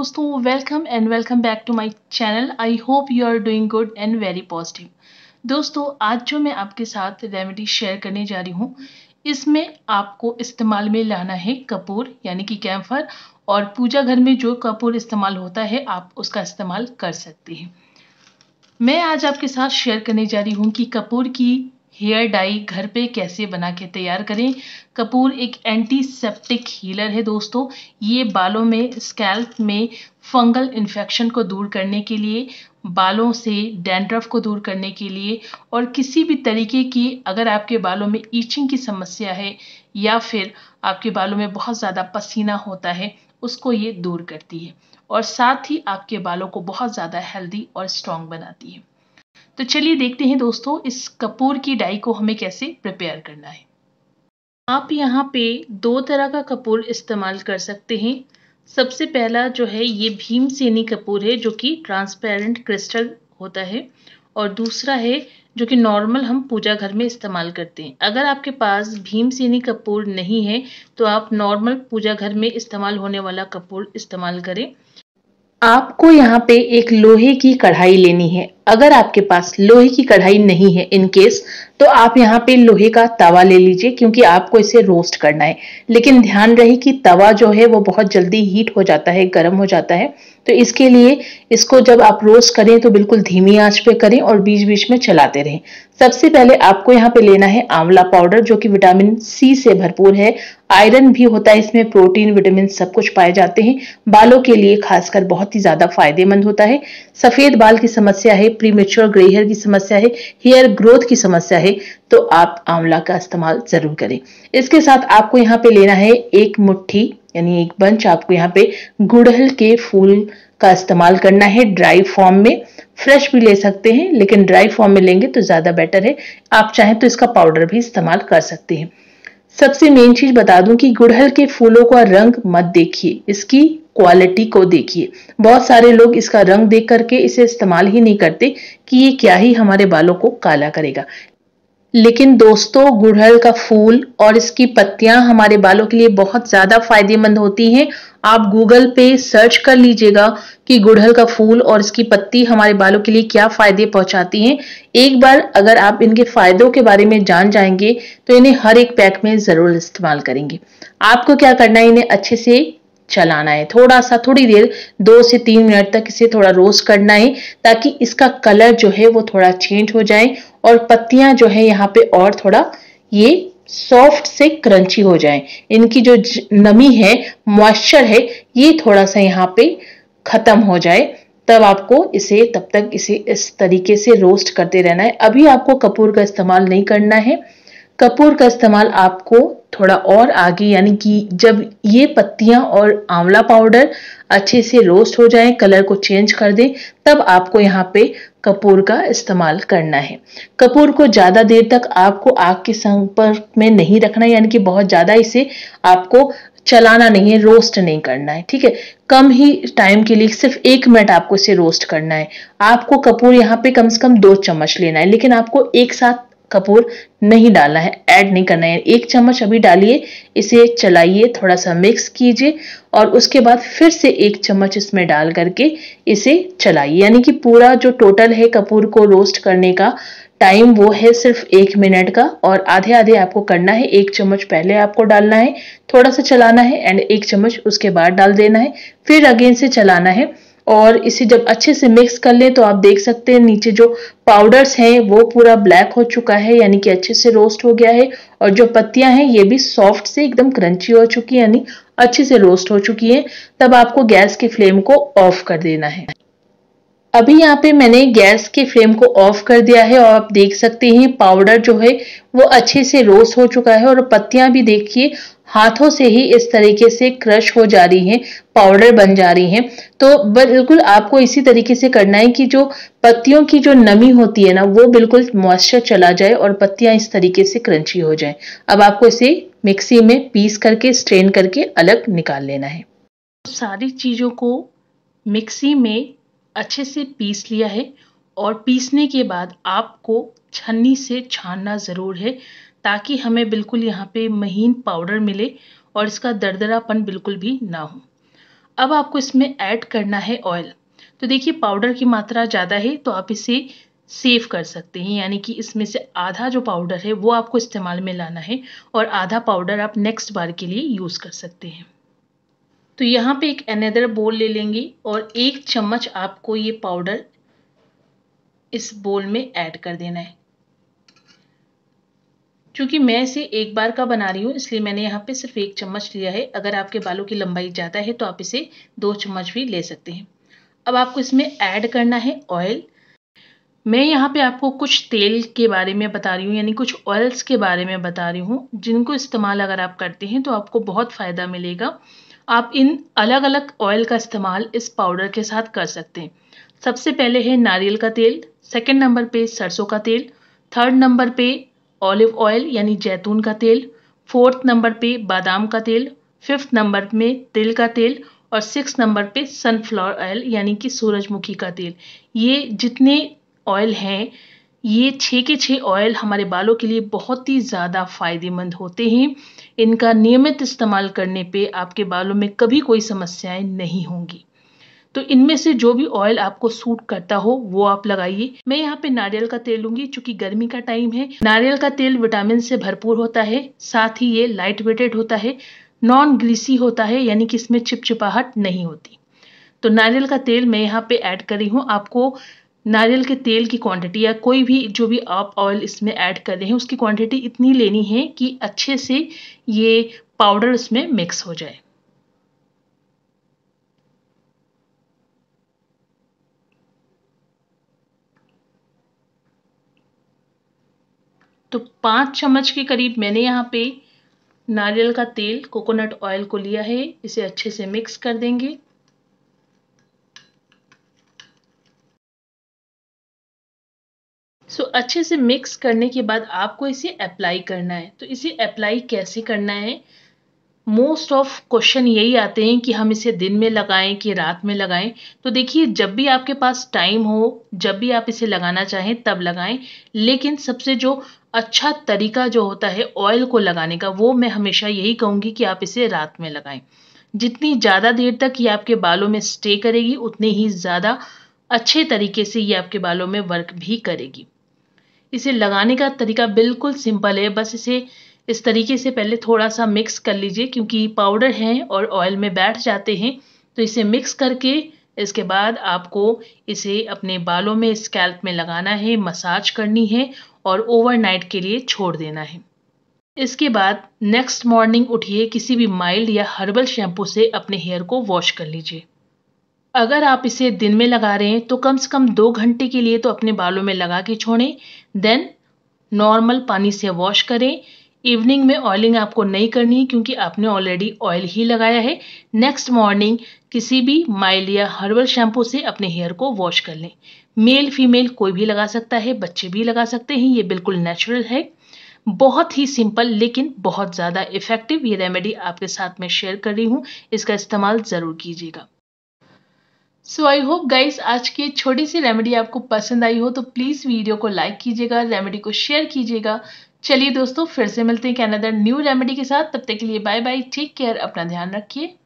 दोस्तों welcome and welcome back to my channel I hope you are doing good and very positive दोस्तों आज जो मैं आपके साथ रेमेडी शेयर करने जा रही हूँ इसमें आपको इस्तेमाल में लाना है कपूर यानी कि कैम्फर और पूजा घर में जो कपूर इस्तेमाल होता है आप उसका इस्तेमाल कर सकते हैं मैं आज आपके साथ शेयर करने जा रही हूँ कि कपूर की हेयर डाई घर पे कैसे बना के तैयार करें कपूर एक एंटीसेप्टिक हीलर है दोस्तों ये बालों में स्कैल्प में फंगल इन्फेक्शन को दूर करने के लिए बालों से डैंड्रफ को दूर करने के लिए और किसी भी तरीके की अगर आपके बालों में ईचिंग की समस्या है या फिर आपके बालों में बहुत ज़्यादा पसीना होता है उसको ये दूर करती है और साथ ही आपके बालों को बहुत ज़्यादा हेल्दी और स्ट्रॉन्ग बनाती है तो चलिए देखते हैं दोस्तों इस कपूर की डाई को हमें कैसे प्रिपेयर करना है आप यहाँ पे दो तरह का कपूर इस्तेमाल कर सकते हैं सबसे पहला जो है ये भीम सेनी कपूर है जो कि ट्रांसपेरेंट क्रिस्टल होता है और दूसरा है जो कि नॉर्मल हम पूजा घर में इस्तेमाल करते हैं अगर आपके पास भीम सेनी कपूर नहीं है तो आप नॉर्मल पूजा घर में इस्तेमाल होने वाला कपूर इस्तेमाल करें आपको यहाँ पे एक लोहे की कढ़ाई लेनी है अगर आपके पास लोहे की कढ़ाई नहीं है इनकेस तो आप यहाँ पे लोहे का तवा ले लीजिए क्योंकि आपको इसे रोस्ट करना है लेकिन ध्यान रहे कि तवा जो है वो बहुत जल्दी हीट हो जाता है गर्म हो जाता है तो इसके लिए इसको जब आप रोस्ट करें तो बिल्कुल धीमी आंच पे करें और बीच बीच में चलाते रहें सबसे पहले आपको यहाँ पे लेना है आंवला पाउडर जो कि विटामिन सी से भरपूर है आयरन भी होता है इसमें प्रोटीन विटामिन सब कुछ पाए जाते हैं बालों के लिए खासकर बहुत ही ज्यादा फायदेमंद होता है सफेद बाल की समस्या है प्रीमेच्योर ग्रे हेयर की समस्या है हेयर ग्रोथ की समस्या है है तो आप आंवला का इस्तेमाल ज़रूर करें इसके साथ आपको यहाँ पे लेना है एक मुट्ठी यानी एक बंच आपको यहाँ पे गुड़हल के फूल का इस्तेमाल करना है ड्राई फॉर्म में फ्रेश भी ले सकते हैं लेकिन ड्राई फॉर्म में लेंगे तो ज़्यादा बेटर है आप चाहें तो इसका पाउडर भी इस्तेमाल कर सकते हैं सबसे मेन चीज़ बता दूं कि गुड़हल के फूलों का रंग मत देखिए इसकी क्वालिटी को देखिए बहुत सारे लोग इसका रंग देख करके इसे इस्तेमाल ही नहीं करते कि ये क्या ही हमारे बालों को काला करेगा लेकिन दोस्तों गुड़हल का फूल और इसकी पत्तियां हमारे बालों के लिए बहुत ज़्यादा फायदेमंद होती हैं आप गूगल पे सर्च कर लीजिएगा कि गुड़हल का फूल और इसकी पत्ती हमारे बालों के लिए क्या फ़ायदे पहुंचाती हैं एक बार अगर आप इनके फ़ायदों के बारे में जान जाएंगे तो इन्हें हर एक पैक में ज़रूर इस्तेमाल करेंगे आपको क्या करना है इन्हें अच्छे से चलाना है थोड़ा सा थोड़ी देर दो से तीन मिनट तक इसे थोड़ा रोस्ट करना है ताकि इसका कलर जो है वो थोड़ा चेंज हो जाए और पत्तियां जो है यहाँ पे और थोड़ा ये सॉफ्ट से क्रंची हो जाए इनकी जो नमी है मॉइस्चर है ये थोड़ा सा यहाँ पे ख़त्म हो जाए तब आपको इसे तब तक इसे इस तरीके से रोस्ट करते रहना है अभी आपको कपूर का इस्तेमाल नहीं करना है कपूर का इस्तेमाल आपको थोड़ा और आगे यानी कि जब ये पत्तियां और आंवला पाउडर अच्छे से रोस्ट हो जाए कलर को चेंज कर दें तब आपको यहाँ पे कपूर का इस्तेमाल करना है कपूर को ज़्यादा देर तक आपको आग के संपर्क में नहीं रखना यानी कि बहुत ज़्यादा इसे आपको चलाना नहीं है रोस्ट नहीं करना है ठीक है कम ही टाइम के लिए सिर्फ एक मिनट आपको इसे रोस्ट करना है आपको कपूर यहाँ पे कम से कम दो चम्मच लेना है लेकिन आपको एक साथ कपूर नहीं डालना है ऐड नहीं करना है एक चम्मच अभी डालिए इसे चलाइए थोड़ा सा मिक्स कीजिए और उसके बाद फिर से एक चम्मच इसमें डाल करके इसे चलाइए यानी कि पूरा जो टोटल है कपूर को रोस्ट करने का टाइम वो है सिर्फ एक मिनट का और आधे आधे आपको करना है एक चम्मच पहले आपको डालना है थोड़ा सा चलाना है एंड एक चम्मच उसके बाद डाल देना है फिर अगेन से चलाना है और इसे जब अच्छे से मिक्स कर लें तो आप देख सकते हैं नीचे जो पाउडर्स हैं वो पूरा ब्लैक हो चुका है यानी कि अच्छे से रोस्ट हो गया है और जो पत्तियां हैं ये भी सॉफ्ट से एकदम क्रंची हो चुकी है यानी अच्छे से रोस्ट हो चुकी है तब आपको गैस के फ्लेम को ऑफ कर देना है अभी यहाँ पे मैंने गैस के फ्लेम को ऑफ कर दिया है और आप देख सकते हैं पाउडर जो है वो अच्छे से रोस्ट हो चुका है और पत्तियां भी देखिए हाथों से ही इस तरीके से क्रश हो जा रही हैं पाउडर बन जा रही हैं तो बिल्कुल आपको इसी तरीके से करना है कि जो पत्तियों की जो नमी होती है ना वो बिल्कुल मॉइस्चर चला जाए और पत्तियां इस तरीके से क्रंची हो जाए अब आपको इसे मिक्सी में पीस करके स्ट्रेन करके अलग निकाल लेना है तो सारी चीज़ों को मिक्सी में अच्छे से पीस लिया है और पीसने के बाद आपको छन्नी से छानना ज़रूर है ताकि हमें बिल्कुल यहाँ पे महीन पाउडर मिले और इसका दरदरापन बिल्कुल भी ना हो अब आपको इसमें ऐड करना है ऑयल तो देखिए पाउडर की मात्रा ज़्यादा है तो आप इसे सेव कर सकते हैं यानी कि इसमें से आधा जो पाउडर है वो आपको इस्तेमाल में लाना है और आधा पाउडर आप नेक्स्ट बार के लिए यूज़ कर सकते हैं तो यहाँ पे एक अनदर बोल ले लेंगे और एक चम्मच आपको ये पाउडर इस बोल में ऐड कर देना है क्योंकि मैं इसे एक बार का बना रही हूँ इसलिए मैंने यहाँ पे सिर्फ एक चम्मच लिया है अगर आपके बालों की लंबाई ज़्यादा है तो आप इसे दो चम्मच भी ले सकते हैं अब आपको इसमें ऐड करना है ऑयल मैं यहाँ पे आपको कुछ तेल के बारे में बता रही हूँ यानी कुछ ऑयल्स के बारे में बता रही हूँ जिनको इस्तेमाल अगर आप करते हैं तो आपको बहुत फ़ायदा मिलेगा आप इन अलग अलग ऑयल का इस्तेमाल इस पाउडर के साथ कर सकते हैं सबसे पहले है नारियल का तेल सेकेंड नंबर पर सरसों का तेल थर्ड नंबर पे ऑलिव ऑयल यानी जैतून का तेल फोर्थ नंबर पे बादाम का तेल फिफ्थ नंबर में तिल का तेल और सिक्स नंबर पे सनफ्लावर ऑयल यानी कि सूरजमुखी का तेल ये जितने ऑयल हैं ये छः के छः ऑयल हमारे बालों के लिए बहुत ही ज़्यादा फ़ायदेमंद होते हैं इनका नियमित इस्तेमाल करने पे आपके बालों में कभी कोई समस्याएं नहीं होंगी तो इनमें से जो भी ऑयल आपको सूट करता हो वो आप लगाइए मैं यहाँ पे नारियल का तेल लूंगी चूंकि गर्मी का टाइम है नारियल का तेल विटामिन से भरपूर होता है साथ ही ये लाइट वेटेड होता है नॉन ग्रीसी होता है यानी कि इसमें चिपचिपाहट नहीं होती तो नारियल का तेल मैं यहाँ पे ऐड कर रही हूँ आपको नारियल के तेल की क्वांटिटी या कोई भी जो भी आप ऑयल इसमें ऐड कर रहे हैं उसकी क्वांटिटी इतनी लेनी है कि अच्छे से ये पाउडर इसमें मिक्स हो जाए तो पाँच चम्मच के करीब मैंने यहाँ पे नारियल का तेल कोकोनट ऑयल को लिया है इसे अच्छे से मिक्स कर देंगे सो so, अच्छे से मिक्स करने के बाद आपको इसे अप्लाई करना है तो इसे अप्लाई कैसे करना है मोस्ट ऑफ क्वेश्चन यही आते हैं कि हम इसे दिन में लगाएं कि रात में लगाएं तो देखिए जब भी आपके पास टाइम हो जब भी आप इसे लगाना चाहें तब लगाएं लेकिन सबसे जो अच्छा तरीका जो होता है ऑयल को लगाने का वो मैं हमेशा यही कहूँगी कि आप इसे रात में लगाएं जितनी ज़्यादा देर तक ये आपके बालों में स्टे करेगी उतनी ही ज़्यादा अच्छे तरीके से ये आपके बालों में वर्क भी करेगी इसे लगाने का तरीका बिल्कुल सिंपल है बस इसे इस तरीके से पहले थोड़ा सा मिक्स कर लीजिए क्योंकि पाउडर हैं और ऑयल में बैठ जाते हैं तो इसे मिक्स करके इसके बाद आपको इसे अपने बालों में स्कैल्प में लगाना है मसाज करनी है और ओवरनाइट के लिए छोड़ देना है इसके बाद नेक्स्ट मॉर्निंग उठिए किसी भी माइल्ड या हर्बल शैम्पू से अपने हेयर को वॉश कर लीजिए अगर आप इसे दिन में लगा रहे हैं तो कम से कम दो घंटे के लिए तो अपने बालों में लगा के छोड़ें देन नॉर्मल पानी से वॉश करें इवनिंग में ऑयलिंग आपको नहीं करनी है क्योंकि आपने ऑलरेडी ऑयल ही लगाया है नेक्स्ट मॉर्निंग किसी भी माइल या हर्बल शैम्पू से अपने हेयर को वॉश कर लें मेल फीमेल कोई भी लगा सकता है बच्चे भी लगा सकते हैं ये बिल्कुल नेचुरल है बहुत ही सिंपल लेकिन बहुत ज़्यादा इफेक्टिव ये रेमेडी आपके साथ में शेयर कर रही हूँ इसका इस्तेमाल ज़रूर कीजिएगा सो आई होप गाइस आज की छोटी सी रेमेडी आपको पसंद आई हो तो प्लीज़ वीडियो को लाइक कीजिएगा रेमेडी को शेयर कीजिएगा चलिए दोस्तों फिर से मिलते हैं एक न्यू रेमेडी के साथ तब तक के लिए बाय बाय टेक केयर अपना ध्यान रखिए